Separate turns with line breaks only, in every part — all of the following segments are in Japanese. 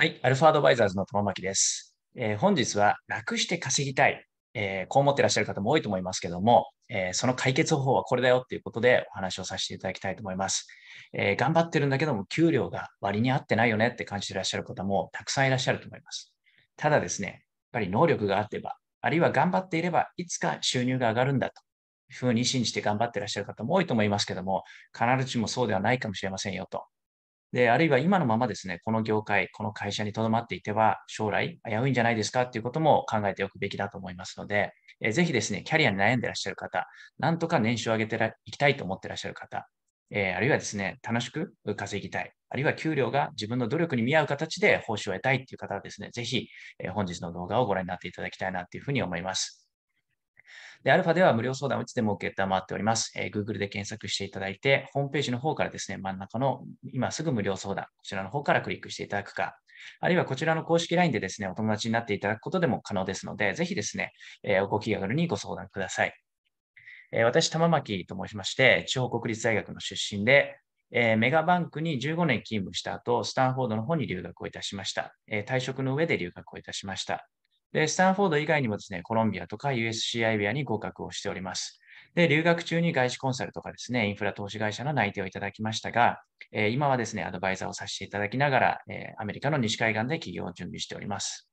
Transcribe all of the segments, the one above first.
はい、アルファアドバイザーズの玉巻です。えー、本日は楽して稼ぎたい、えー、こう思ってらっしゃる方も多いと思いますけども、えー、その解決方法はこれだよっていうことでお話をさせていただきたいと思います。え頑張ってるんだけども、給料が割に合ってないよねって感じてらっしゃる方もたくさんいらっしゃると思います。ただですね、やっぱり能力があってば、あるいは頑張っていれば、いつか収入が上がるんだとふうに信じて頑張ってらっしゃる方も多いと思いますけども、必ずしもそうではないかもしれませんよと。で、あるいは今のままですね、この業界、この会社にとどまっていては、将来危ういんじゃないですかっていうことも考えておくべきだと思いますので、えぜひですね、キャリアに悩んでらっしゃる方、なんとか年収を上げていきたいと思ってらっしゃる方、えあるいはですね、楽しく稼ぎたい、あるいは給料が自分の努力に見合う形で報酬を得たいっていう方はですね、ぜひ、え本日の動画をご覧になっていただきたいなというふうに思います。で、アルファでは無料相談をいつでも受けたまっております。えー、Google で検索していただいて、ホームページの方からですね、真ん中の今すぐ無料相談、こちらの方からクリックしていただくか、あるいはこちらの公式 LINE でですね、お友達になっていただくことでも可能ですので、ぜひですね、えー、ご気軽にご相談ください。えー、私、玉巻と申しまして、地方国立大学の出身で、えー、メガバンクに15年勤務した後、スタンフォードの方に留学をいたしました。え退職の上で留学をいたしました。で、スタンフォード以外にもですね、コロンビアとか USCIB a に合格をしております。で、留学中に外資コンサルとかですね、インフラ投資会社の内定をいただきましたが、えー、今はですね、アドバイザーをさせていただきながら、えー、アメリカの西海岸で起業を準備しております。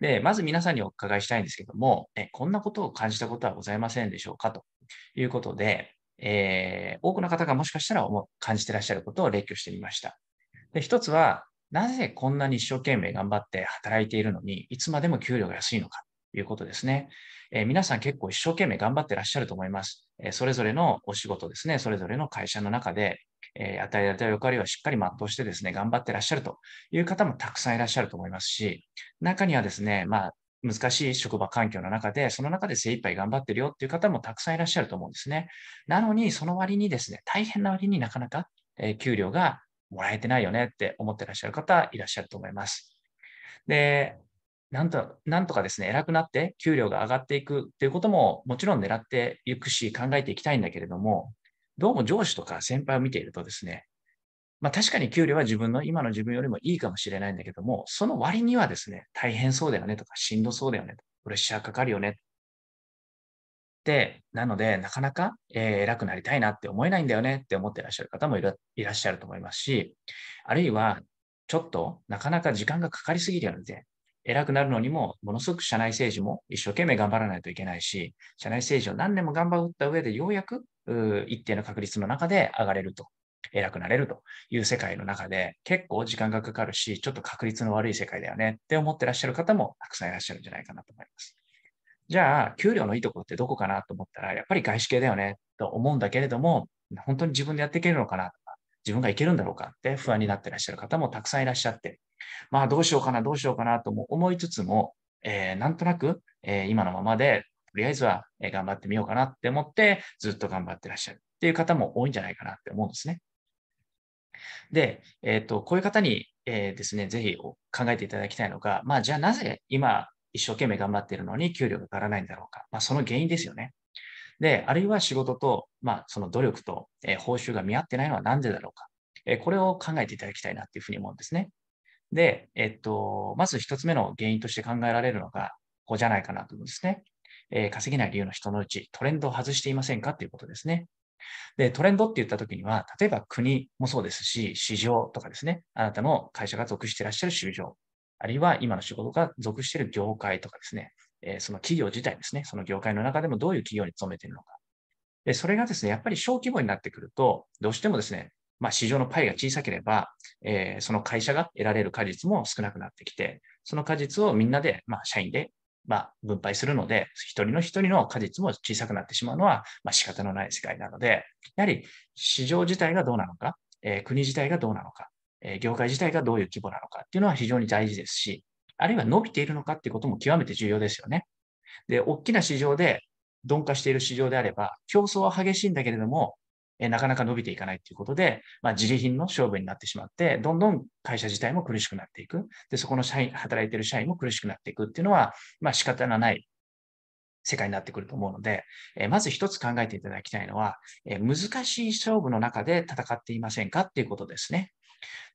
で、まず皆さんにお伺いしたいんですけども、えこんなことを感じたことはございませんでしょうかということで、えー、多くの方がもしかしたら感じてらっしゃることを列挙してみました。で一つは、なぜこんなに一生懸命頑張って働いているのに、いつまでも給料が安いのかということですね。えー、皆さん結構一生懸命頑張ってらっしゃると思います。えー、それぞれのお仕事ですね、それぞれの会社の中で、えー、与えられた役割をしっかり全うしてですね、頑張ってらっしゃるという方もたくさんいらっしゃると思いますし、中にはですね、まあ、難しい職場環境の中で、その中で精一杯頑張ってるよっていう方もたくさんいらっしゃると思うんですね。なのに、その割にですね、大変な割になかなか、えー、給料がもらえてないよねって思ってらっしゃる方いらっしゃると思います。で、なんとなんとかですね、偉くなって給料が上がっていくっていうことももちろん狙っていくし、考えていきたいんだけれども、どうも上司とか先輩を見ているとですね、まあ、確かに給料は自分の今の自分よりもいいかもしれないんだけども、その割にはですね、大変そうだよねとか、しんどそうだよねと、プレッシャーかかるよねで、なので、なかなか、えー、偉くなりたいなって思えないんだよねって思ってらっしゃる方もいらっしゃると思いますし、あるいは、ちょっとなかなか時間がかかりすぎるので、偉くなるのにも、ものすごく社内政治も一生懸命頑張らないといけないし、社内政治を何年も頑張った上で、ようやく一定の確率の中で上がれると、偉くなれるという世界の中で、結構時間がかかるし、ちょっと確率の悪い世界だよねって思ってらっしゃる方もたくさんいらっしゃるんじゃないかなと思います。じゃあ、給料のいいところってどこかなと思ったら、やっぱり外資系だよねと思うんだけれども、本当に自分でやっていけるのかなとか、自分がいけるんだろうかって不安になってらっしゃる方もたくさんいらっしゃって、まあどうしようかな、どうしようかなとも思いつつも、えー、なんとなく、えー、今のままで、とりあえずは頑張ってみようかなって思って、ずっと頑張ってらっしゃるっていう方も多いんじゃないかなって思うんですね。で、えっ、ー、と、こういう方に、えー、ですね、ぜひ考えていただきたいのが、まあじゃあなぜ今一生懸命頑張っているのに給料が上がらないんだろうか。まあ、その原因ですよね。で、あるいは仕事と、まあ、その努力と、えー、報酬が見合ってないのは何でだろうか、えー、これを考えていただきたいなっていうふうに思うんですね。で、えっと、まず一つ目の原因として考えられるのが、ここじゃないかなと思うんですね。えー、稼げない理由の人のうち、トレンドを外していませんかということですね。で、トレンドって言ったときには、例えば国もそうですし、市場とかですね、あなたの会社が属していらっしゃる市場、あるいは今の仕事が属している業界とかですね、えその企業自体ですね、その業界の中でもどういう企業に勤めているのか。で、それがですね、やっぱり小規模になってくると、どうしてもですね、まあ、市場のパイが小さければ、えその会社が得られる果実も少なくなってきて、その果実をみんなで、まあ、社員で、まあ、分配するので、一人の一人の果実も小さくなってしまうのは、まあ、仕方のない世界なので、やはり市場自体がどうなのか、え国自体がどうなのか、え業界自体がどういう規模なのかっていうのは非常に大事ですし、あるいは伸びているのかっていうことも極めて重要ですよね。で、大きな市場で鈍化している市場であれば、競争は激しいんだけれども、えなかなか伸びていかないということで、まあ、自利品の勝負になってしまって、どんどん会社自体も苦しくなっていく。で、そこの社員、働いている社員も苦しくなっていくっていうのは、まあ仕方のない世界になってくると思うので、えまず一つ考えていただきたいのは、え難しい勝負の中で戦っていませんかっていうことですね。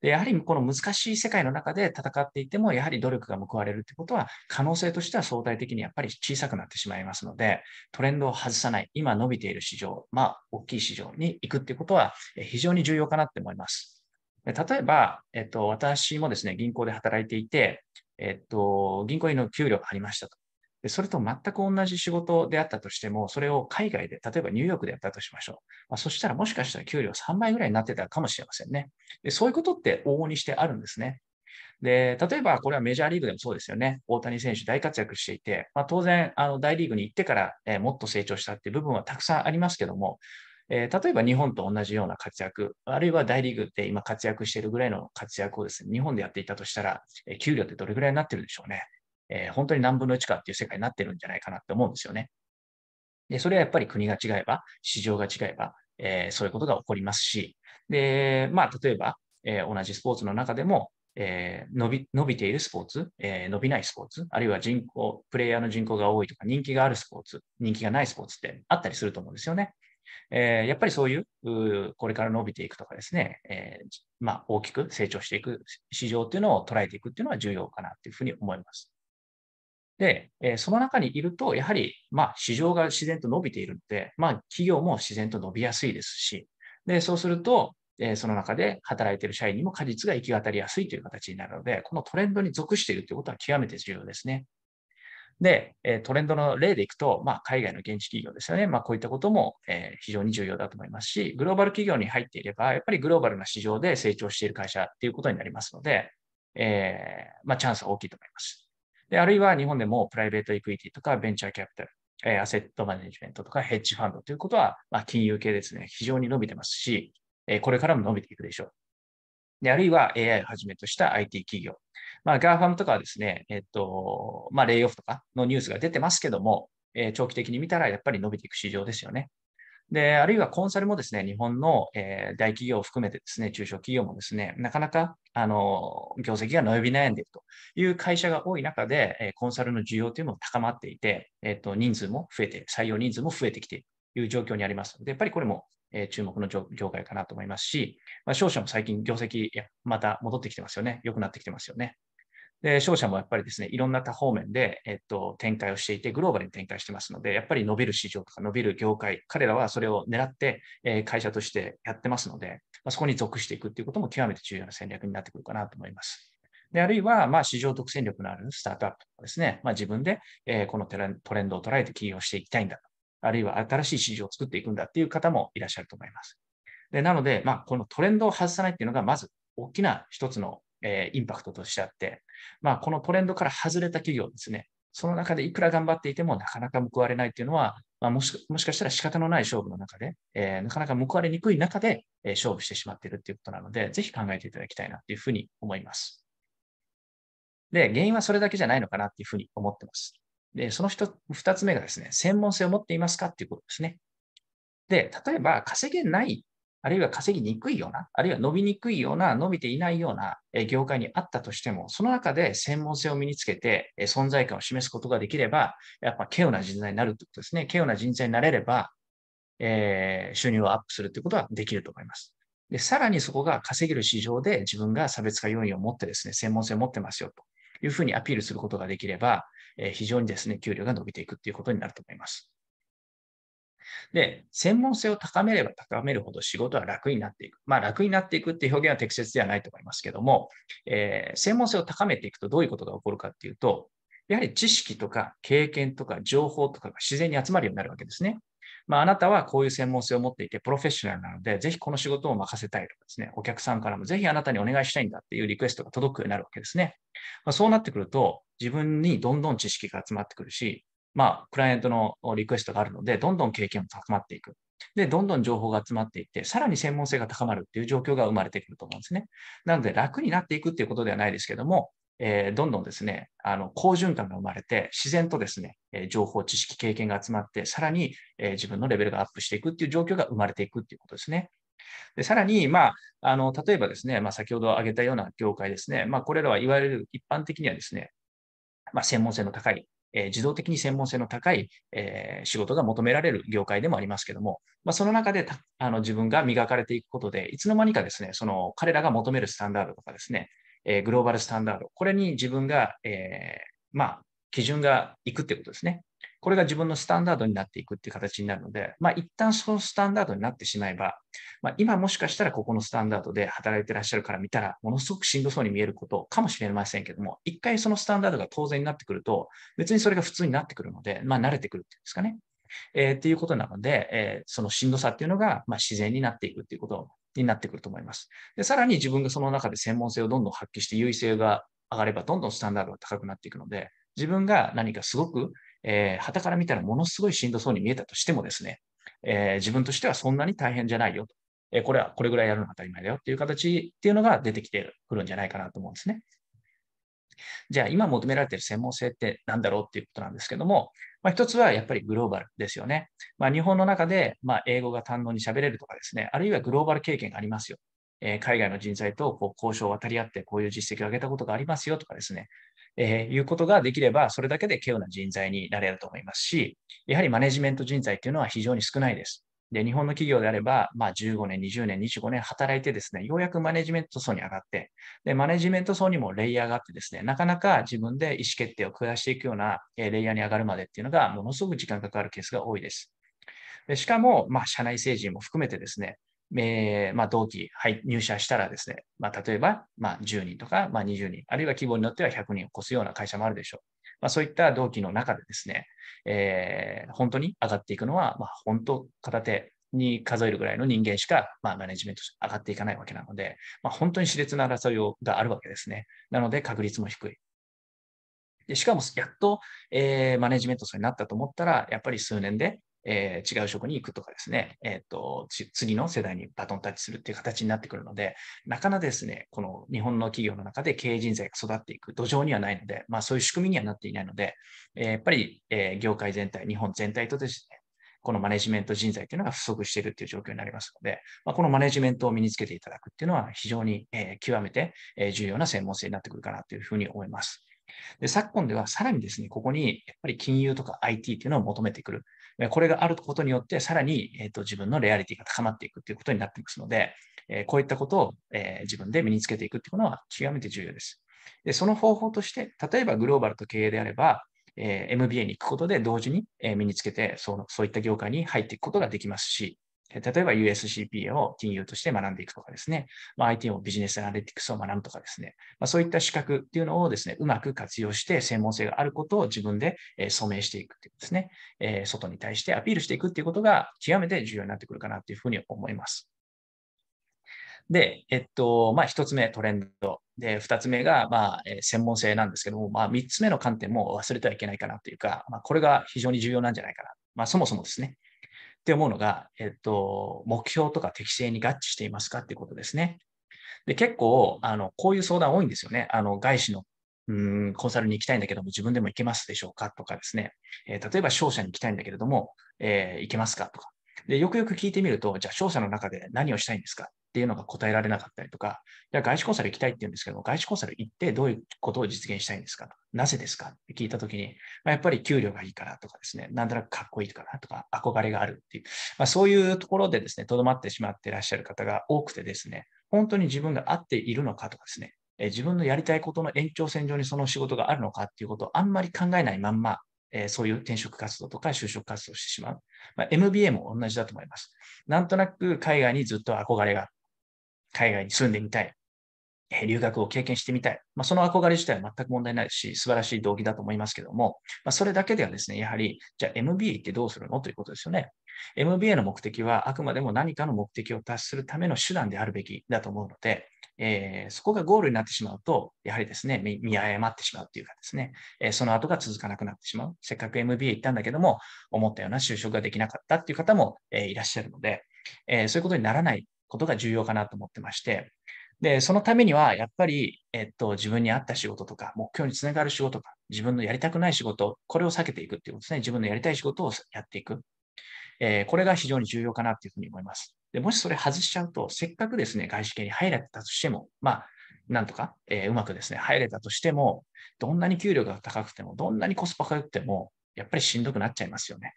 で、やはりこの難しい世界の中で戦っていても、やはり努力が報われるということは、可能性としては相対的にやっぱり小さくなってしまいますので、トレンドを外さない、今伸びている市場、まあ、大きい市場に行くっていうことは、非常に重要かなって思います。例えば、えっと、私もですね、銀行で働いていて、えっと、銀行員の給料がありましたと。でそれと全く同じ仕事であったとしても、それを海外で、例えばニューヨークでやったとしましょう。まあ、そしたらもしかしたら給料3倍ぐらいになってたかもしれませんね。でそういうことって往々にしてあるんですね。で、例えばこれはメジャーリーグでもそうですよね。大谷選手大活躍していて、まあ、当然、あの大リーグに行ってから、えー、もっと成長したっていう部分はたくさんありますけども、えー、例えば日本と同じような活躍、あるいは大リーグって今活躍しているぐらいの活躍をですね、日本でやっていたとしたら、えー、給料ってどれぐらいになってるでしょうね。えー、本当に何分の1かっていう世界になってるんじゃないかなって思うんですよね。で、それはやっぱり国が違えば、市場が違えば、えー、そういうことが起こりますし、で、まあ、例えば、えー、同じスポーツの中でも、えー、伸び伸びているスポーツ、え伸びないスポーツ、あるいは人口、プレイヤーの人口が多いとか、人気があるスポーツ、人気がないスポーツってあったりすると思うんですよね。えやっぱりそういうこれから伸びていくとかですね、えまあ、大きく成長していく市場っていうのを捉えていくっていうのは重要かなっていうふうに思います。で、えその中にいると、やはり、ま市場が自然と伸びているので、まあ、企業も自然と伸びやすいですし、で、そうすると、えその中で働いている社員にも果実が行き渡りやすいという形になるので、このトレンドに属しているということは極めて重要ですね。で、トレンドの例でいくと、まあ、海外の現地企業ですよね。まあ、こういったことも、え非常に重要だと思いますし、グローバル企業に入っていれば、やっぱりグローバルな市場で成長している会社ということになりますので、えー、まあ、チャンスは大きいと思います。で、あるいは日本でもプライベートエクイティとかベンチャーキャピタル、えアセットマネジメントとかヘッジファンドということは、まあ、金融系ですね、非常に伸びてますし、えこれからも伸びていくでしょう。で、あるいは AI をはじめとした IT 企業。まあ、GAFAM とかはですね、えっと、まあ、レイオフとかのニュースが出てますけども、え長期的に見たらやっぱり伸びていく市場ですよね。で、あるいはコンサルもですね、日本の、え大企業を含めてですね、中小企業もですね、なかなかあの、業績が伸び悩んでいるという会社が多い中で、えコンサルの需要というのも高まっていて、えっ、と、人数も増えて、採用人数も増えてきているという状況にありますので、やっぱりこれも、え注目の業界かなと思いますし、まあ、商社も最近業績、また戻ってきてますよね。良くなってきてますよね。で、商社もやっぱりですね、いろんな多方面で、えっと、展開をしていて、グローバルに展開してますので、やっぱり伸びる市場とか伸びる業界、彼らはそれを狙って、え会社としてやってますので、まあ、そこに属していくっていうことも極めて重要な戦略になってくるかなと思います。で、あるいは、まあ、市場独占力のあるスタートアップとかですね、まあ、自分で、えー、このトレンドを捉えて起業していきたいんだあるいは新しい市場を作っていくんだっていう方もいらっしゃると思います。で、なので、まあ、このトレンドを外さないっていうのが、まず大きな一つの、えー、インパクトとしてあって、まあ、このトレンドから外れた企業ですね、その中でいくら頑張っていてもなかなか報われないっていうのは、まあ、もしもしかしたら仕方のない勝負の中で、えー、なかなか報われにくい中で、えー、勝負してしまっているということなので、ぜひ考えていただきたいなというふうに思います。で、原因はそれだけじゃないのかなというふうに思ってます。で、その2つ目がですね、専門性を持っていますかということですね。で、例えば稼げないあるいは稼ぎにくいような、あるいは伸びにくいような、伸びていないような業界にあったとしても、その中で専門性を身につけて存在感を示すことができれば、やっぱ稀有な人材になるってことですね。稀有な人材になれれば、えー、収入をアップするということはできると思います。で、さらにそこが稼げる市場で自分が差別化要因を持ってですね、専門性を持ってますよというふうにアピールすることができれば、えー、非常にですね、給料が伸びていくということになると思います。で、専門性を高めれば高めるほど仕事は楽になっていく。まあ、楽になっていくって表現は適切ではないと思いますけども、えー、専門性を高めていくとどういうことが起こるかっていうと、やはり知識とか経験とか情報とかが自然に集まるようになるわけですね。まあ、あなたはこういう専門性を持っていて、プロフェッショナルなので、ぜひこの仕事を任せたいとかですね、お客さんからもぜひあなたにお願いしたいんだっていうリクエストが届くようになるわけですね。まあ、そうなってくると、自分にどんどん知識が集まってくるし、まあ、クライアントのリクエストがあるので、どんどん経験も高まっていく。で、どんどん情報が集まっていって、さらに専門性が高まるっていう状況が生まれてくると思うんですね。なので、楽になっていくっていうことではないですけども、えー、どんどんですね、あの、好循環が生まれて、自然とですね、えー、情報、知識、経験が集まって、さらに、えー、自分のレベルがアップしていくっていう状況が生まれていくっていうことですね。でさらに、まあ、あの例えばですね、まあ、先ほど挙げたような業界ですね、まあ、これらはいわゆる一般的にはですね、まあ、専門性の高いえー、自動的に専門性の高い、えー、仕事が求められる業界でもありますけども、まあ、その中であの自分が磨かれていくことで、いつの間にかですね、その彼らが求めるスタンダードとかですね、えー、グローバルスタンダード、これに自分が、えー、まあ、基準がいくってことですね。これが自分のスタンダードになっていくっていう形になるので、まあ、一旦そのスタンダードになってしまえば、まあ、今もしかしたらここのスタンダードで働いてらっしゃるから見たら、ものすごくしんどそうに見えることかもしれませんけども、一回そのスタンダードが当然になってくると、別にそれが普通になってくるので、まあ、慣れてくるっていうんですかね。えー、っていうことなので、えー、そのしんどさっていうのが、まあ、自然になっていくっていうことになってくると思います。で、さらに自分がその中で専門性をどんどん発揮して優位性が上がれば、どんどんスタンダードが高くなっていくので、自分が何かすごくえー、から見たらものすごいしんどそうに見えたとしてもですね、えー、自分としてはそんなに大変じゃないよと、えー、これはこれぐらいやるのは当たり前だよっていう形っていうのが出てきてくるんじゃないかなと思うんですね。じゃあ今求められている専門性って何だろうっていうことなんですけども、まあ、一つはやっぱりグローバルですよね。まあ、日本の中でまあ英語が堪能に喋れるとかですね、あるいはグローバル経験がありますよ。えー、海外の人材とこう交渉を渡り合ってこういう実績を上げたことがありますよとかですね、えー、いうことができれば、それだけで稀有な人材になれると思いますし、やはりマネジメント人材っていうのは非常に少ないです。で、日本の企業であれば、まあ、15年、20年、25年働いてですね、ようやくマネジメント層に上がって、で、マネジメント層にもレイヤーがあってですね、なかなか自分で意思決定を下していくようなレイヤーに上がるまでっていうのが、ものすごく時間がかかるケースが多いです。でしかも、まあ、社内成人も含めてですね、えーまあ、同期、はい、入社したらですね、まあ、例えば、まあ、10人とか、まあ、20人、あるいは規模によっては100人を超すような会社もあるでしょう。まあ、そういった同期の中でですね、えー、本当に上がっていくのは、まあ、本当片手に数えるぐらいの人間しか、まあ、マネジメント上がっていかないわけなので、まあ、本当に熾烈な争いがあるわけですね。なので確率も低い。でしかも、やっと、えー、マネジメント層になったと思ったら、やっぱり数年で、えー、違う職に行くとかですね、えーと、次の世代にバトンタッチするっていう形になってくるので、なかなかですね、この日本の企業の中で経営人材が育っていく土壌にはないので、まあ、そういう仕組みにはなっていないので、えー、やっぱり、え業界全体、日本全体とですね、このマネジメント人材というのが不足しているという状況になりますので、まあ、このマネジメントを身につけていただくというのは非常に、え極めて、え重要な専門性になってくるかなというふうに思います。で昨今ではさらにですね、ここにやっぱり金融とか IT というのを求めてくるこれがあることによって、さらに、えーと、自分のレアリティが高まっていくということになっていますので、えー、こういったことを、えー、自分で身につけていくというとは極めて重要です。でその方法として、例えばグローバルと経営であれば、えー、MBA に行くことで同時に、え身につけてそのそういった業界に入っていくことができますし、例えば USCP を金融として学んでいくとかですね、まあ、IT もビジネスアナリティクスを学ぶとかですね、まあ、そういった資格っていうのをですね、うまく活用して専門性があることを自分で、え署名していくっていうですね、え外に対してアピールしていくっていうことが極めて重要になってくるかなというふうに思います。で、えっと、まあ、一つ目、トレンド。で、二つ目が、まあ、え専門性なんですけども、まあ、三つ目の観点も忘れてはいけないかなというか、まあ、これが非常に重要なんじゃないかな。まあ、そもそもですね、って思うのが、えっと、目標とか適正に合致していますかっていうことですね。で、結構、あの、こういう相談多いんですよね。あの、外資のうんコンサルに行きたいんだけども、自分でも行けますでしょうかとかですね、えー、例えば商社に行きたいんだけれども、えー、行けますかとか、で、よくよく聞いてみると、じゃあ商社の中で何をしたいんですかっていうのが答えられなかったりとか、じゃあ外資コンサル行きたいって言うんですけど外資コンサル行ってどういうことを実現したいんですかなぜですかって聞いたときに、まあ、やっぱり給料がいいからとかですね、なんとなくかっこいいかなとか、憧れがあるっていう、まあ、そういうところでですね、とどまってしまっていらっしゃる方が多くてですね、本当に自分が合っているのかとかですね、自分のやりたいことの延長線上にその仕事があるのかっていうことをあんまり考えないまんまえそういう転職活動とか就職活動をしてしまう。まあ、MBA も同じだと思います。なんとなく海外にずっと憧れがある。海外に住んでみたい。留学を経験してみたい。まあ、その憧れ自体は全く問題ないし、素晴らしい動機だと思いますけども、まあ、それだけではですね、やはり、じゃあ MBA ってどうするのということですよね。MBA の目的はあくまでも何かの目的を達するための手段であるべきだと思うので、えー、そこがゴールになってしまうと、やはりですね、見誤ってしまうというかですね、えー、その後が続かなくなってしまう。せっかく MBA 行ったんだけども、思ったような就職ができなかったっていう方も、えー、いらっしゃるので、えそういうことにならないことが重要かなと思ってまして、で、そのためには、やっぱり、えっと、自分に合った仕事とか、目標につながる仕事とか、自分のやりたくない仕事、これを避けていくっていうことですね。自分のやりたい仕事をやっていく。えー、これが非常に重要かなというふうに思います。でもしそれ外しちゃうと、せっかくですね、外資系に入れたとしても、まあ、なんとか、えー、うまくですね、入れたとしても、どんなに給料が高くても、どんなにコスパが良くても、やっぱりしんどくなっちゃいますよね。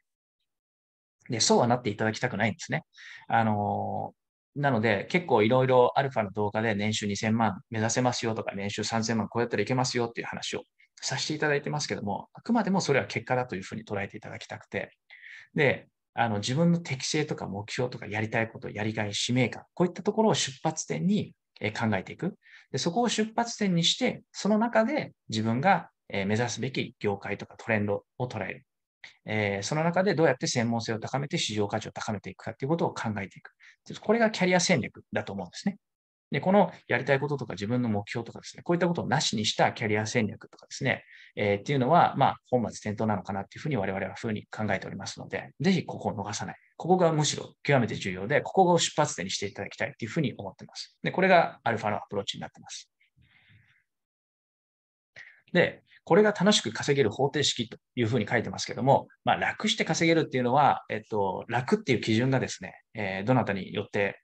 で、そうはなっていただきたくないんですね。あのー、なので、結構いろいろアルファの動画で年収2000万目指せますよとか、年収3000万こうやったらいけますよっていう話をさせていただいてますけども、あくまでもそれは結果だというふうに捉えていただきたくて、で、あの自分の適性とか目標とかやりたいこと、やりがい、使命感、こういったところを出発点に考えていく。でそこを出発点にして、その中で自分が目指すべき業界とかトレンドを捉える。えー、その中でどうやって専門性を高めて市場価値を高めていくかということを考えていく。これがキャリア戦略だと思うんですね。で、このやりたいこととか自分の目標とかですね、こういったことをなしにしたキャリア戦略とかですね、えー、っていうのは、まあ、本末転倒なのかなっていうふうに我々はふうに考えておりますので、ぜひここを逃さない。ここがむしろ極めて重要で、ここを出発点にしていただきたいというふうに思ってます。で、これがアルファのアプローチになってます。で、これが楽しく稼げる方程式というふうに書いてますけども、まあ、楽して稼げるっていうのは、えっと、楽っていう基準がですね、えー、どなたによって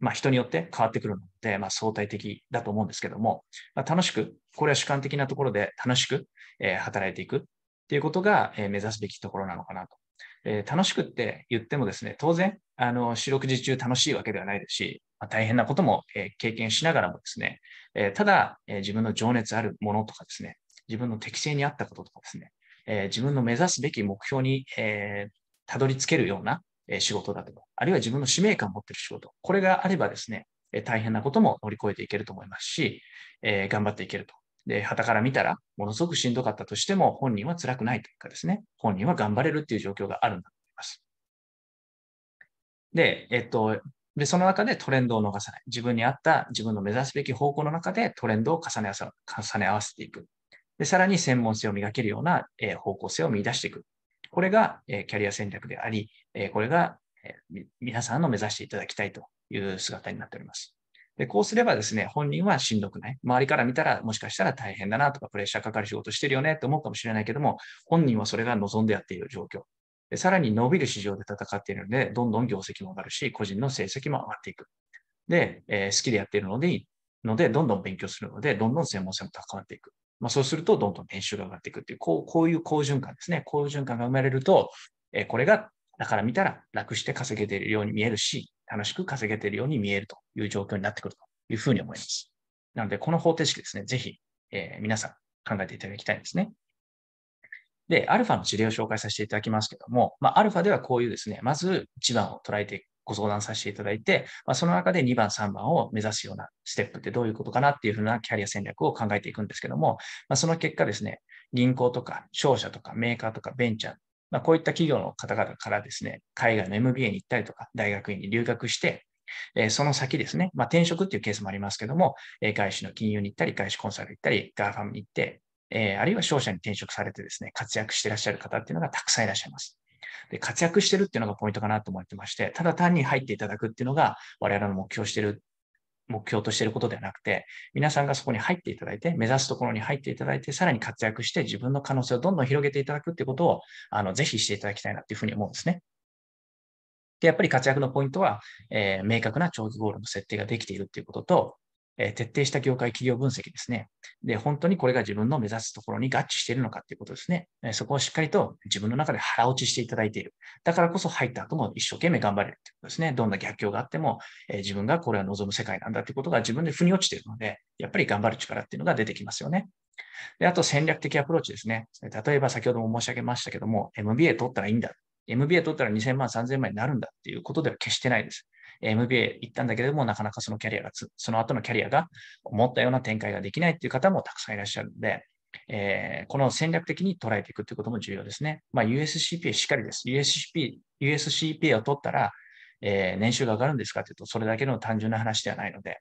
まあ、人によって変わってくるので、まあ、相対的だと思うんですけども、まあ、楽しく、これは主観的なところで楽しく、えー、働いていくっていうことが、えー、目指すべきところなのかなと。えー、楽しくって言ってもですね、当然、あの、四六時中楽しいわけではないですし、まあ、大変なことも、え経験しながらもですね、えただ、え自分の情熱あるものとかですね、自分の適性に合ったこととかですね、え自分の目指すべき目標に、えたどり着けるような仕事だとか、あるいは自分の使命感を持っている仕事、これがあればですね、大変なことも乗り越えていけると思いますし、えー、頑張っていけると。で、旗から見たら、ものすごくしんどかったとしても、本人は辛くないというかですね、本人は頑張れるっていう状況があるんだと思います。で、えっと、で、その中でトレンドを逃さない。自分に合った自分の目指すべき方向の中でトレンドを重ね合わせ重ね合わせていく。で、さらに専門性を磨けるような、えー、方向性を見出していく。これが、えキャリア戦略であり、えこれが、え皆さんの目指していただきたいという姿になっております。で、こうすればですね、本人はしんどくない。周りから見たら、もしかしたら大変だなとか、プレッシャーかかる仕事してるよねって思うかもしれないけども、本人はそれが望んでやっている状況。でさらに伸びる市場で戦っているので、どんどん業績も上がるし、個人の成績も上がっていく。で、えー、好きでやっているので、ので、どんどん勉強するので、どんどん専門性も高まっていく。まあ、そうすると、どんどん年収が上がっていくっていう、こうこういう好循環ですね。好循環が生まれると、えこれが、だから見たら楽して稼げているように見えるし、楽しく稼げているように見えるという状況になってくるというふうに思います。なので、この方程式ですね、ぜひ、えー、皆さん考えていただきたいんですね。で、アルファの事例を紹介させていただきますけども、まあ、アルファではこういうですね、まず1番を捉えてご相談させていただいて、まあ、その中で2番、3番を目指すようなステップってどういうことかなっていうふうなキャリア戦略を考えていくんですけども、まあ、その結果ですね、銀行とか商社とかメーカーとかベンチャー、まあ、こういった企業の方々からですね、海外の MBA に行ったりとか、大学院に留学して、えその先ですね、まあ、転職っていうケースもありますけども、え外資の金融に行ったり、外資コンサル行ったり、ガーファムに行って、えあるいは商社に転職されてですね、活躍してらっしゃる方っていうのがたくさんいらっしゃいます。で活躍してるっていうのがポイントかなと思ってまして、ただ単に入っていただくっていうのが我々の目標してる目標としてることではなくて、皆さんがそこに入っていただいて、目指すところに入っていただいて、さらに活躍して自分の可能性をどんどん広げていただくってことを、あの、ぜひしていただきたいなっていうふうに思うんですね。で、やっぱり活躍のポイントは、えー、明確な長期ゴールの設定ができているっていうことと、え徹底した業界企業分析ですね。で、本当にこれが自分の目指すところに合致しているのかということですね。えそこをしっかりと自分の中で腹落ちしていただいている。だからこそ入った後も一生懸命頑張れるということですね。どんな逆境があっても、え自分がこれは望む世界なんだということが自分で腑に落ちているので、やっぱり頑張る力っていうのが出てきますよね。で、あと戦略的アプローチですね。例えば先ほども申し上げましたけども、MBA 取ったらいいんだ。MBA 取ったら2000万、3000万になるんだっていうことでは決してないです。MBA 行ったんだけれども、なかなかそのキャリアがその後のキャリアが思ったような展開ができないっていう方もたくさんいらっしゃるので、えー、この戦略的に捉えていくということも重要ですね。まあ、USCPA しっかりです。USCP USCPA を取ったら、えー、年収が上がるんですかというと、それだけの単純な話ではないので、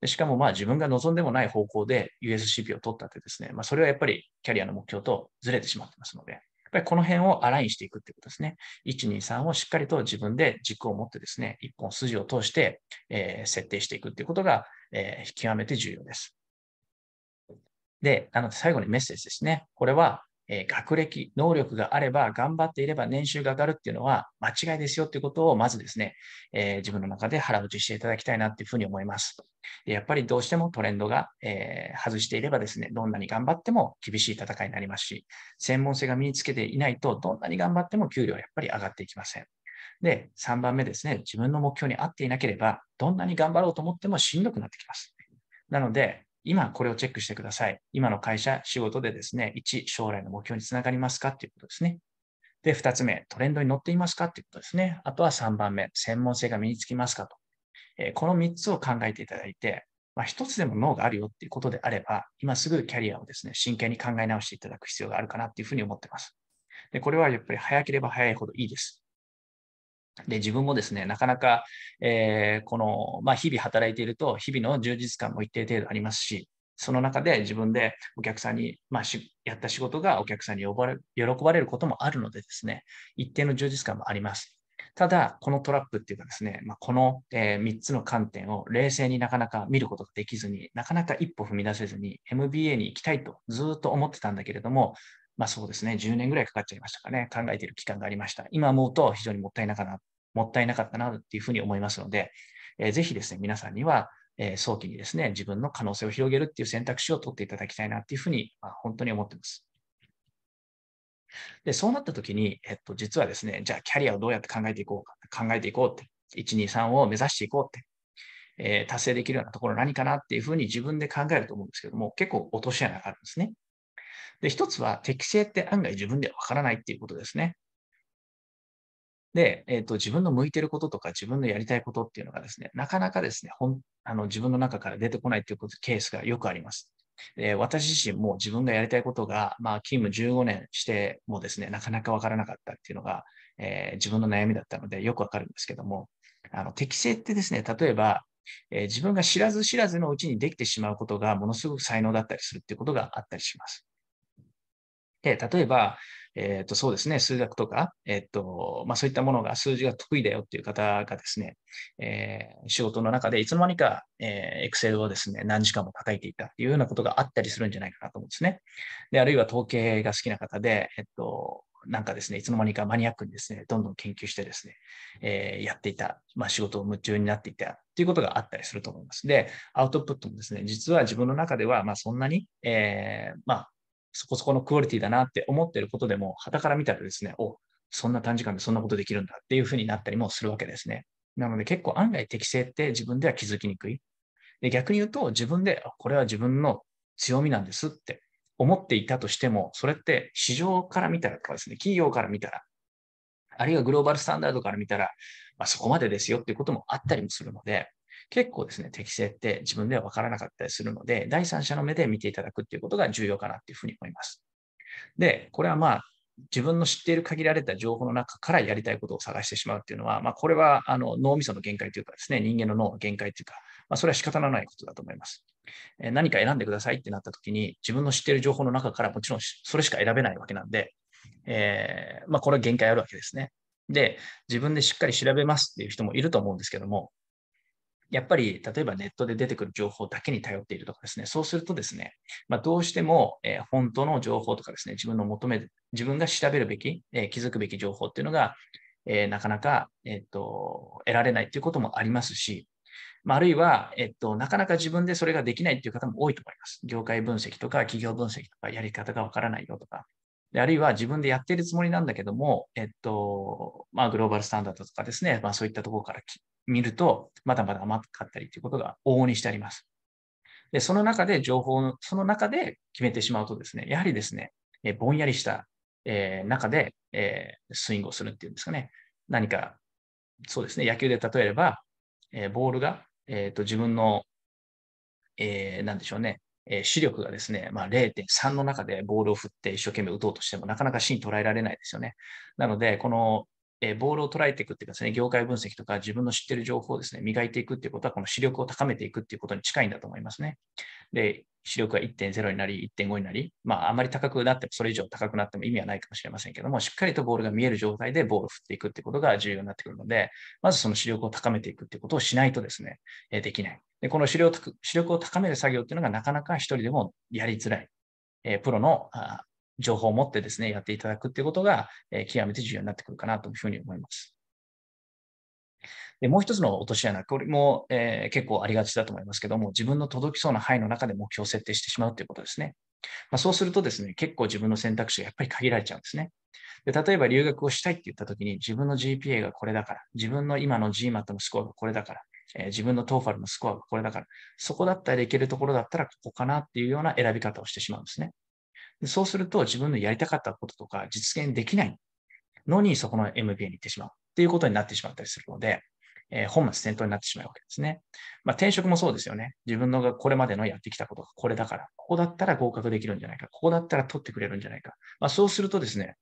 でしかもまあ自分が望んでもない方向で USCP を取ったってですね、まあ、それはやっぱりキャリアの目標とずれてしまってますので、ぱりこの辺をアラインしていくってことですね。1、2、3をしっかりと自分で軸を持ってですね、一本筋を通して、えー、設定していくっていうことが、えー、極めて重要です。で、あの、最後にメッセージですね。これは、え学歴、能力があれば、頑張っていれば年収が上がるっていうのは間違いですよっていうことを、まずですね、えー、自分の中で腹落ちしていただきたいなっていうふうに思います。でやっぱりどうしてもトレンドが、えー、外していればですね、どんなに頑張っても厳しい戦いになりますし、専門性が身につけていないと、どんなに頑張っても給料はやっぱり上がっていきません。で、3番目ですね、自分の目標に合っていなければ、どんなに頑張ろうと思ってもしんどくなってきます。なので、今これをチェックしてください。今の会社、仕事でですね、1、将来の目標につながりますかということですね。で、2つ目、トレンドに乗っていますかということですね。あとは3番目、専門性が身につきますかと。えー、この3つを考えていただいて、まあ、1つでも脳があるよっていうことであれば、今すぐキャリアをですね、真剣に考え直していただく必要があるかなっていうふうに思ってます。で、これはやっぱり早ければ早いほどいいです。で、自分もですね、なかなか、えー、この、まあ、日々働いていると、日々の充実感も一定程度ありますし、その中で自分でお客さんに、まあ、やった仕事がお客さんに呼ばれ喜ばれることもあるのでですね、一定の充実感もあります。ただ、このトラップっていうかですね、まあ、この、え3つの観点を冷静になかなか見ることができずに、なかなか一歩踏み出せずに MBA に行きたいとずっと思ってたんだけれども、まあそうですね、10年ぐらいかかっちゃいましたかね、考えている期間がありました。今思うと非常にもったいなかな、もったいなかったなっていうふうに思いますので、えー、ぜひですね、皆さんには、えー、早期にですね、自分の可能性を広げるっていう選択肢を取っていただきたいなっていうふうに、まあ、本当に思ってます。で、そうなった時に、えっと、実はですね、じゃあキャリアをどうやって考えていこうか、考えていこうって、1、2、3を目指していこうって、えー、達成できるようなところ何かなっていうふうに自分で考えると思うんですけども、結構落とし穴があるんですね。で、一つは適性って案外自分ではわからないっていうことですね。で、えーと、自分の向いてることとか自分のやりたいことっていうのがですね、なかなかですね、ほんあの自分の中から出てこないっていうケースがよくあります。え私自身も自分がやりたいことが、まあ、勤務15年してもですね、なかなかわからなかったっていうのが、えー、自分の悩みだったのでよくわかるんですけども、あの適性ってですね、例えば、えー、自分が知らず知らずのうちにできてしまうことがものすごく才能だったりするっていうことがあったりします。で、例えば、えっ、ー、と、そうですね、数学とか、えっ、ー、と、まあ、そういったものが数字が得意だよっていう方がですね、えー、仕事の中でいつの間にか、えー、Excel をですね、何時間も叩いていたというようなことがあったりするんじゃないかなと思うんですね。で、あるいは統計が好きな方で、えっ、と、なんかですね、いつの間にかマニアックにですね、どんどん研究してですね、えー、やっていた、まあ、仕事を夢中になっていたということがあったりすると思います。で、アウトプットもですね、実は自分の中では、まあ、そんなに、えー、まあ、そこそこのクオリティだなって思ってることでも、傍から見たらですね、おそんな短時間でそんなことできるんだっていうふうになったりもするわけですね。なので結構案外適性って自分では気づきにくい。で逆に言うと自分でこれは自分の強みなんですって思っていたとしても、それって市場から見たらとかですね、企業から見たら、あるいはグローバルスタンダードから見たら、まあ、そこまでですよっていうこともあったりもするので、結構ですね、適性って自分では分からなかったりするので、第三者の目で見ていただくっていうことが重要かなっていうふうに思います。で、これはまあ、自分の知っている限られた情報の中からやりたいことを探してしまうっていうのは、まあ、これはあの脳みその限界というかですね、人間の脳の限界というか、まあ、それは仕方のないことだと思います。え何か選んでくださいってなった時に、自分の知っている情報の中からもちろんそれしか選べないわけなんで、えー、まあ、これは限界あるわけですね。で、自分でしっかり調べますっていう人もいると思うんですけども、やっぱり例えばネットで出てくる情報だけに頼っているとかですね、そうするとですね、まあ、どうしても、えー、本当の情報とかですね、自分の求め、自分が調べるべき、えー、気づくべき情報っていうのが、えー、なかなか、えー、と得られないということもありますし、まあ、あるいは、えと、なかなか自分でそれができないという方も多いと思います。業界分析とか企業分析とかやり方がわからないよとか、であるいは自分でやっているつもりなんだけども、えっとまあ、グローバルスタンダードとかですね、まあ、そういったところから見ると、まだまだ甘かったりということが往々にしてあります。で、その中で情報の、その中で決めてしまうとですね、やはりですね、えぼんやりした、えー、中で、えー、スイングをするっていうんですかね、何か、そうですね、野球で例えれば、えー、ボールが、えーと、自分の、えー、でしょうね、え視力がですね、まあ、0.3の中でボールを振って一生懸命打とうとしても、なかなか芯捉えられないですよね。なので、このえボールを捉えていくっていうかですね、業界分析とか自分の知ってる情報をですね、磨いていくっていうことは、この視力を高めていくっていうことに近いんだと思いますね。で、視力が1.0になり、1.5になり、まあ、あまり高くなっても、それ以上高くなっても意味はないかもしれませんけども、しっかりとボールが見える状態でボールを振っていくっていうことが重要になってくるので、まずその視力を高めていくっていうことをしないとですね、えできない。で、この視力視力を高める作業っていうのがなかなか一人でもやりづらい。えプロのあ情報を持ってですね、やっていただくっていうことが、え極めて重要になってくるかなというふうに思います。でもう一つの落とし穴、これも、えー、結構ありがちだと思いますけども、自分の届きそうな範囲の中で目標を設定してしまうということですね。まあ、そうするとですね、結構自分の選択肢がやっぱり限られちゃうんですね。で例えば留学をしたいって言ったときに、自分の GPA がこれだから、自分の今の GMAT のスコアがこれだから、えー、自分の t o f a l のスコアがこれだから、そこだったらいけるところだったらここかなっていうような選び方をしてしまうんですね。そうすると自分のやりたかったこととか実現できないのにそこの MBA に行ってしまうっていうことになってしまったりするので、えー、本末転倒になってしまうわけですね。まあ、転職もそうですよね。自分のがこれまでのやってきたことがこれだから、ここだったら合格できるんじゃないか、ここだったら取ってくれるんじゃないか。まあ、そうするとですね、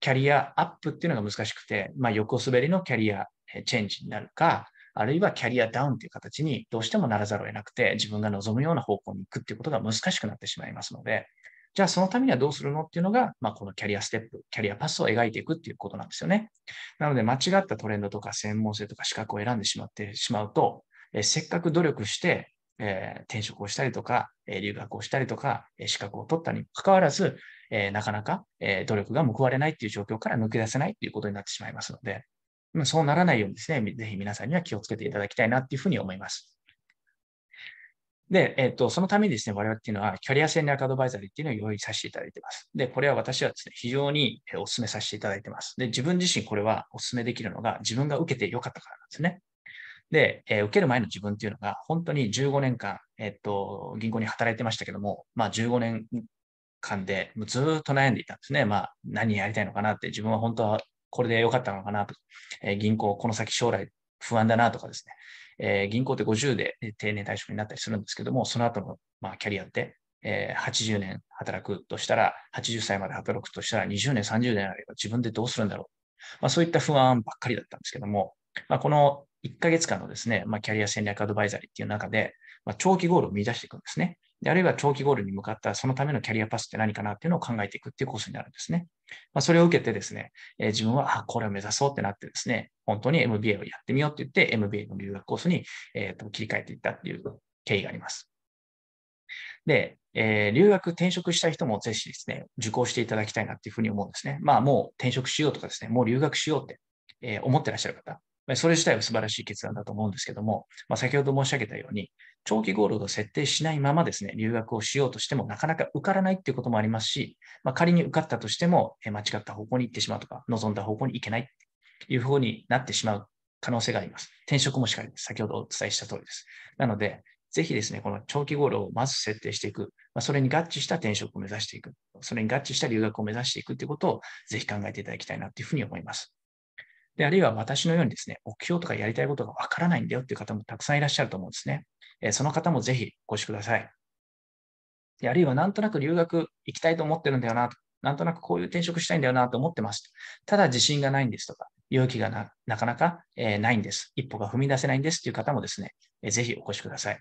キャリアアップっていうのが難しくて、まあ、横滑りのキャリアチェンジになるか、あるいはキャリアダウンという形にどうしてもならざるを得なくて、自分が望むような方向に行くっていうことが難しくなってしまいますので、じゃあそのためにはどうするのっていうのが、まあ、このキャリアステップ、キャリアパスを描いていくっていうことなんですよね。なので、間違ったトレンドとか専門性とか資格を選んでしまってしまうと、えせっかく努力して、えー、転職をしたりとか、え留学をしたりとか、え資格を取ったにもかかわらず、えなかなか、え努力が報われないっていう状況から抜け出せないっていうことになってしまいますので、そうならないようにですね、ぜひ皆さんには気をつけていただきたいなっていうふうに思います。で、えっ、と、そのためにですね、我々っていうのは、キャリア戦略アドバイザリーっていうのを用意させていただいてます。で、これは私はですね、非常にお勧めさせていただいてます。で、自分自身これはお勧めできるのが、自分が受けてよかったからなんですね。で、えー、受ける前の自分っていうのが、本当に15年間、えっ、と、銀行に働いてましたけども、まあ15年間でずっと悩んでいたんですね。まあ、何やりたいのかなって、自分は本当はこれでよかったのかなと、え銀行、この先将来不安だなとかですね、えー、銀行って50で定年退職になったりするんですけども、その後の、まあ、キャリアって、えー、80年働くとしたら、80歳まで働くとしたら、20年、30年あれば自分でどうするんだろう。まあ、そういった不安ばっかりだったんですけども、まあ、この1ヶ月間のですね、まあ、キャリア戦略アドバイザリーっていう中で、まあ、長期ゴールを見出していくんですね。であるいは長期ゴールに向かったそのためのキャリアパスって何かなっていうのを考えていくっていうコースになるんですね。まあ、それを受けてですね、えー、自分はあこれを目指そうってなってですね、本当に MBA をやってみようって言って MBA の留学コースに、えー、と切り替えていったっていう経緯があります。で、えー、留学転職した人もぜひですね、受講していただきたいなっていうふうに思うんですね。まあもう転職しようとかですね、もう留学しようって、えー、思ってらっしゃる方、それ自体は素晴らしい決断だと思うんですけども、まあ、先ほど申し上げたように、長期ゴールドを設定しないままですね、留学をしようとしてもなかなか受からないっていうこともありますし、まあ、仮に受かったとしても、間違った方向に行ってしまうとか、望んだ方向に行けないといううになってしまう可能性があります。転職もしかり先ほどお伝えした通りです。なので、ぜひですね、この長期ゴールをまず設定していく、まあ、それに合致した転職を目指していく、それに合致した留学を目指していくということを、ぜひ考えていただきたいなというふうに思います。で、あるいは私のようにですね、目標とかやりたいことがわからないんだよっていう方もたくさんいらっしゃると思うんですね。えその方もぜひお越しください。で、あるいはなんとなく留学行きたいと思ってるんだよなと。なんとなくこういう転職したいんだよなと思ってます。ただ自信がないんですとか、勇気がななかなか、えー、ないんです。一歩が踏み出せないんですっていう方もですね、えー、ぜひお越しください。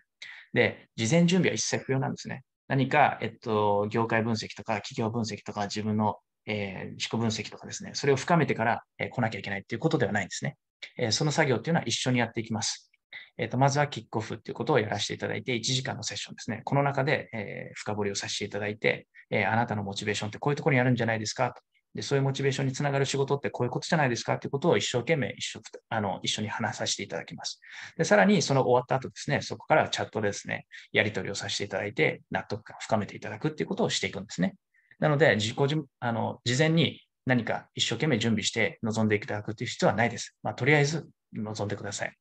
で、事前準備は一切不要なんですね。何か、えっと、業界分析とか企業分析とか自分のえー、自己分析とかですね、それを深めてから、えー、来なきゃいけないということではないんですね。えー、その作業っていうのは一緒にやっていきます。えーと、まずはキックオフっていうことをやらせていただいて、1時間のセッションですね。この中で、え深掘りをさせていただいて、えあなたのモチベーションってこういうところにあるんじゃないですかとで、そういうモチベーションにつながる仕事ってこういうことじゃないですかということを一生懸命一緒あの一緒に話させていただきます。で、さらにその終わった後ですね、そこからチャットでですね、やり取りをさせていただいて、納得感を深めていただくっていうことをしていくんですね。なので、自己あの事前に何か一生懸命準備して臨んでいただくという必要はないです。まあ、とりあえず臨んでください。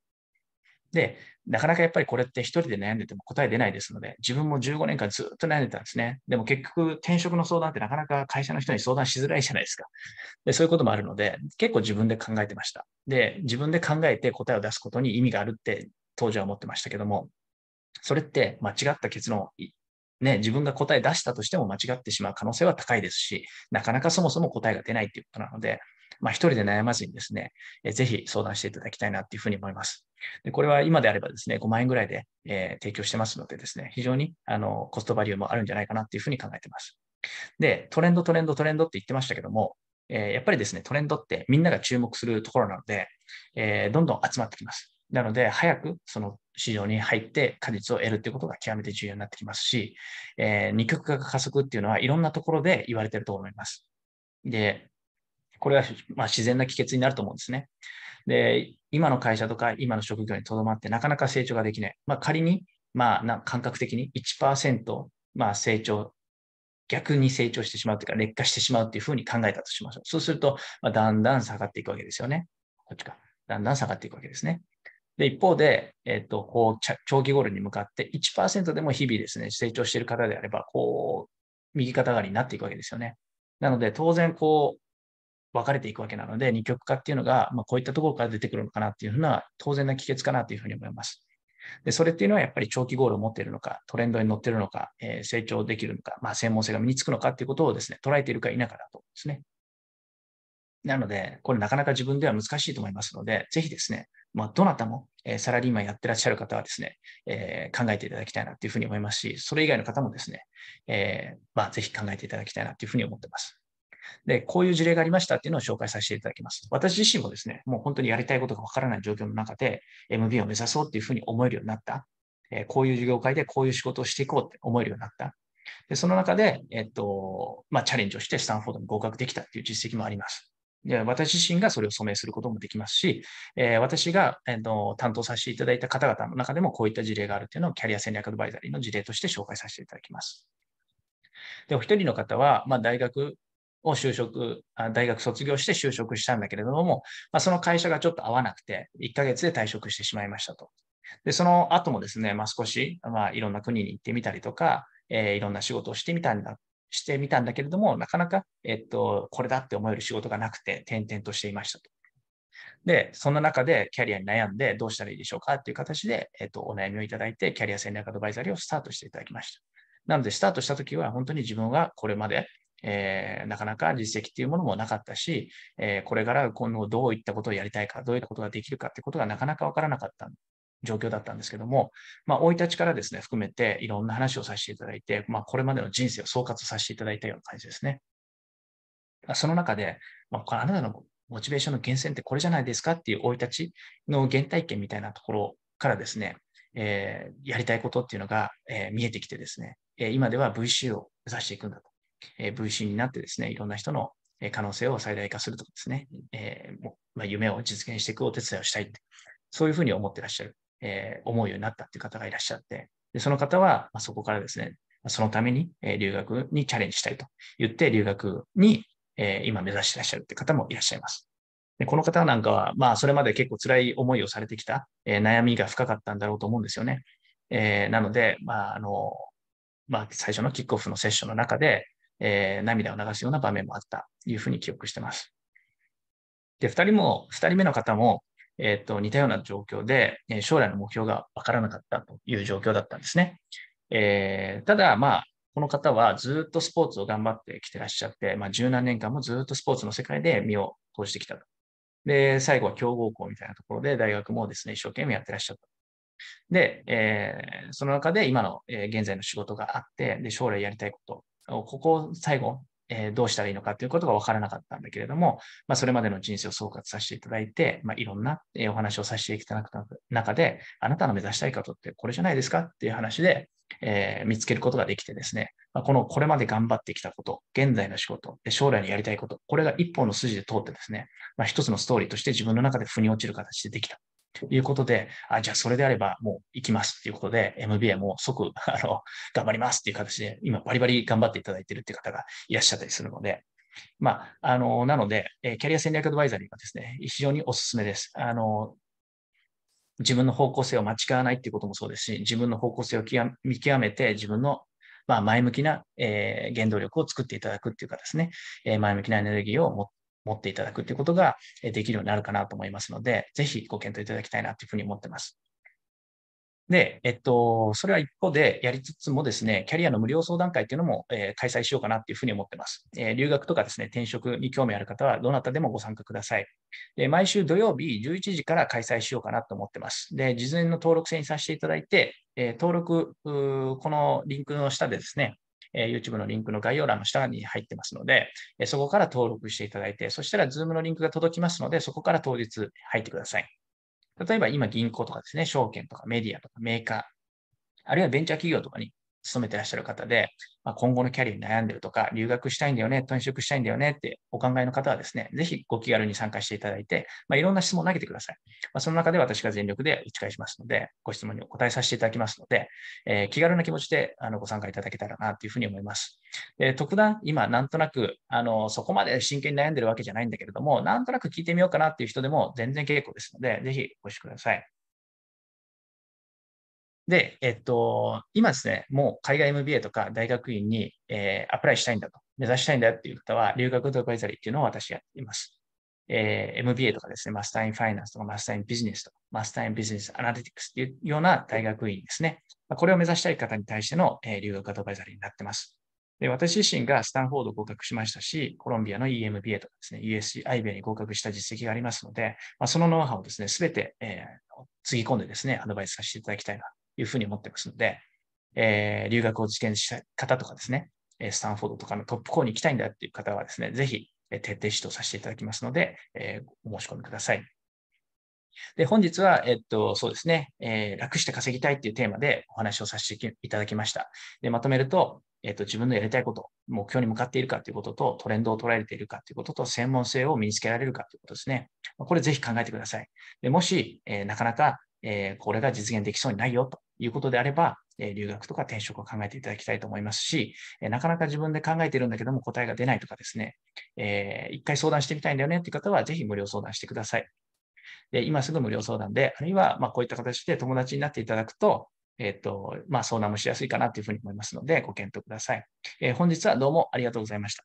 で、なかなかやっぱりこれって一人で悩んでても答え出ないですので、自分も15年間ずっと悩んでたんですね。でも結局転職の相談ってなかなか会社の人に相談しづらいじゃないですか。でそういうこともあるので、結構自分で考えてました。で、自分で考えて答えを出すことに意味があるって当時は思ってましたけども、それって間違った結論をね、自分が答え出したとしても間違ってしまう可能性は高いですし、なかなかそもそも答えが出ないっていうことなので、まあ、一人で悩まずにですね、えぜひ相談していただきたいなっていうふうに思います。でこれは今であればですね、5万円ぐらいで、えー、提供してますのでですね、非常にあのコストバリューもあるんじゃないかなっていうふうに考えてます。で、トレンド、トレンド、トレンドって言ってましたけども、えー、やっぱりですね、トレンドってみんなが注目するところなので、えー、どんどん集まってきます。なので、早くその市場に入って果実を得るということが極めて重要になってきますし、えー、二極化が加速っていうのはいろんなところで言われてると思います。で、これは、まあ、自然な帰結になると思うんですね。で、今の会社とか今の職業にとどまってなかなか成長ができない。まあ、仮に、まあ、な感覚的に1%、まあ、成長、逆に成長してしまうというか、劣化してしまうというふうに考えたとしましょう。そうすると、まあ、だんだん下がっていくわけですよね。こっちか。だんだん下がっていくわけですね。で、一方で、えっと、こう、長期ゴールに向かって1%でも日々ですね、成長している方であれば、こう、右肩上がりになっていくわけですよね。なので、当然、こう、分かれていくわけなので、二極化っていうのが、まあ、こういったところから出てくるのかなっていうふうな、当然な帰結かなというふうに思います。で、それっていうのはやっぱり長期ゴールを持っているのか、トレンドに乗っているのか、えー、成長できるのか、まあ、専門性が身につくのかっていうことをですね、捉えているか否かだと思うんですね。なので、これなかなか自分では難しいと思いますので、ぜひですね、まあ、どなたも、えサラリーマンやってらっしゃる方はですね、えー、考えていただきたいなというふうに思いますし、それ以外の方もですね、えー、まあ、ぜひ考えていただきたいなというふうに思ってます。で、こういう事例がありましたっていうのを紹介させていただきます。私自身もですね、もう本当にやりたいことがわからない状況の中で、MBA を目指そうっていうふうに思えるようになった。えこういう業界でこういう仕事をしていこうって思えるようになった。でその中で、えっとまあ、チャレンジをしてスタンフォードに合格できたっていう実績もあります。私自身がそれを署名することもできますし、えー、私が、えー、の担当させていただいた方々の中でもこういった事例があるというのをキャリア戦略アドバイザリーの事例として紹介させていただきます。でお一人の方は、まあ、大学を就職、大学卒業して就職したんだけれども、まあ、その会社がちょっと合わなくて、1ヶ月で退職してしまいましたと。で、その後もですね、まあ、少し、まあ、いろんな国に行ってみたりとか、えー、いろんな仕事をしてみたんだしてみたんだけれども、なかなか、えっと、これだって思える仕事がなくて、転々としていましたと。で、そんな中でキャリアに悩んでどうしたらいいでしょうかっていう形で、えっと、お悩みをいただいて、キャリア戦略アドバイザリーをスタートしていただきました。なので、スタートしたときは、本当に自分はこれまで、えー、なかなか実績っていうものもなかったし、えー、これから今後どういったことをやりたいか、どういったことができるかってことがなかなかわからなかった状況だったんですけども、まあ、生い立ちからですね、含めていろんな話をさせていただいて、まあ、これまでの人生を総括させていただいたような感じですね。その中で、まあ、あなたのモチベーションの源泉ってこれじゃないですかっていう生い立ちの原体験みたいなところからですね、えー、やりたいことっていうのが、えー、見えてきてですね、え今では VC を目指していくんだと。え VC になってですね、いろんな人の可能性を最大化するとかですね、えー、まあ、夢を実現していくお手伝いをしたいって、そういうふうに思ってらっしゃるえー、思うようになったっていう方がいらっしゃって、でその方は、まそこからですね、そのために、え留学にチャレンジしたいと言って、留学に、え今目指してらっしゃるって方もいらっしゃいます。でこの方なんかは、まあ、それまで結構辛い思いをされてきた、え悩みが深かったんだろうと思うんですよね。えなので、まああのまあ、最初のキックオフのセッションの中で、え涙を流すような場面もあったというふうに記憶してます。で、二人も、二人目の方も、えっ、と、似たような状況で、え将来の目標がわからなかったという状況だったんですね。えー、ただ、まあ、この方はずっとスポーツを頑張ってきてらっしゃって、まあ、十何年間もずっとスポーツの世界で身を投じてきたと。で、最後は強豪校みたいなところで大学もですね、一生懸命やってらっしゃった。で、えー、その中で今の、えー、現在の仕事があって、で、将来やりたいこと、ここを最後、えー、どうしたらいいのかということが分からなかったんだけれども、まあ、それまでの人生を総括させていただいて、まあ、いろんな、えお話をさせていただく中で、あなたの目指したいことってこれじゃないですかっていう話で、えー、見つけることができてですね、まあ、このこれまで頑張ってきたこと、現在の仕事、将来にやりたいこと、これが一本の筋で通ってですね、まあ、一つのストーリーとして自分の中で腑に落ちる形でできた。ということで、あ、じゃあそれであればもう行きますっていうことで、MBA も即、あの、頑張りますっていう形で、今バリバリ頑張っていただいているっていう方がいらっしゃったりするので、まあ、あの、なので、キャリア戦略アドバイザリーはですね、非常にお勧めです。あの、自分の方向性を間違わないっていうこともそうですし、自分の方向性を見極めて、自分のまあ、前向きな、えー、原動力を作っていただくっていうかですね、えー、前向きなエネルギーを持っ持っていただくということができるようになるかなと思いますので、ぜひご検討いただきたいなというふうに思ってます。で、えっと、それは一方でやりつつもですね、キャリアの無料相談会っていうのも、えー、開催しようかなっていうふうに思ってます、えー、留学とかですね、転職に興味ある方は、どなたでもご参加ください。で毎週土曜日11時から開催しようかなと思ってます。で、事前の登録制にさせていただいて、えー、登録、このリンクの下でですね、え YouTube のリンクの概要欄の下に入ってますので、えそこから登録していただいて、そしたら Zoom のリンクが届きますので、そこから当日入ってください。例えば今銀行とかですね、証券とかメディアとかメーカー、あるいはベンチャー企業とかに勤めてらっしゃる方で、まあ、今後のキャリアに悩んでるとか、留学したいんだよね、転職したいんだよねってお考えの方はですね、ぜひご気軽に参加していただいて、まあ、いろんな質問を投げてください。まあ、その中で私が全力で打ち返しますので、ご質問にお答えさせていただきますので、えー、気軽な気持ちであのご参加いただけたらなというふうに思います。え特段、今、なんとなくあの、そこまで真剣に悩んでるわけじゃないんだけれども、なんとなく聞いてみようかなっていう人でも全然結構ですので、ぜひお越しください。で、えっと、今ですね、もう海外 MBA とか大学院に、えー、アプライしたいんだと、目指したいんだっていう方は、留学アドバイザリーっていうのを私やっています。えー、MBA とかですね、マスターインファイナンスとかマスターインビジネスとか、マスターインビジネスアナリティクスっていうような大学院ですね。これを目指したい方に対しての、えー、留学アドバイザリーになってます。で、私自身がスタンフォード合格しましたし、コロンビアの EMBA とかですね、USC、IBA に合格した実績がありますので、まあ、そのノウハウをですね、すべて、えー、つぎ込んでですね、アドバイスさせていただきたいないうふうに思ってますので、えー、留学を受験した方とかですね、スタンフォードとかのトップ校に行きたいんだっていう方はですね、ぜひ徹底指導させていただきますので、えー、お申し込みください。で、本日は、えっと、そうですね、えー、楽して稼ぎたいっていうテーマでお話をさせていただきました。で、まとめると、えっと、自分のやりたいこと、目標に向かっているかということと、トレンドを捉えているかということと、専門性を身につけられるかということですね。これぜひ考えてください。でもし、えー、なかなか、えー、これが実現できそうにないよということであれば、え留学とか転職を考えていただきたいと思いますし、えなかなか自分で考えてるんだけども答えが出ないとかですね、えー、一回相談してみたいんだよねっていう方は、ぜひ無料相談してください。で今すぐ無料相談で、あるいはまこういった形で友達になっていただくと、えっ、ー、と、まあ、相談もしやすいかなというふうに思いますので、ご検討ください。えー、本日はどうもありがとうございました。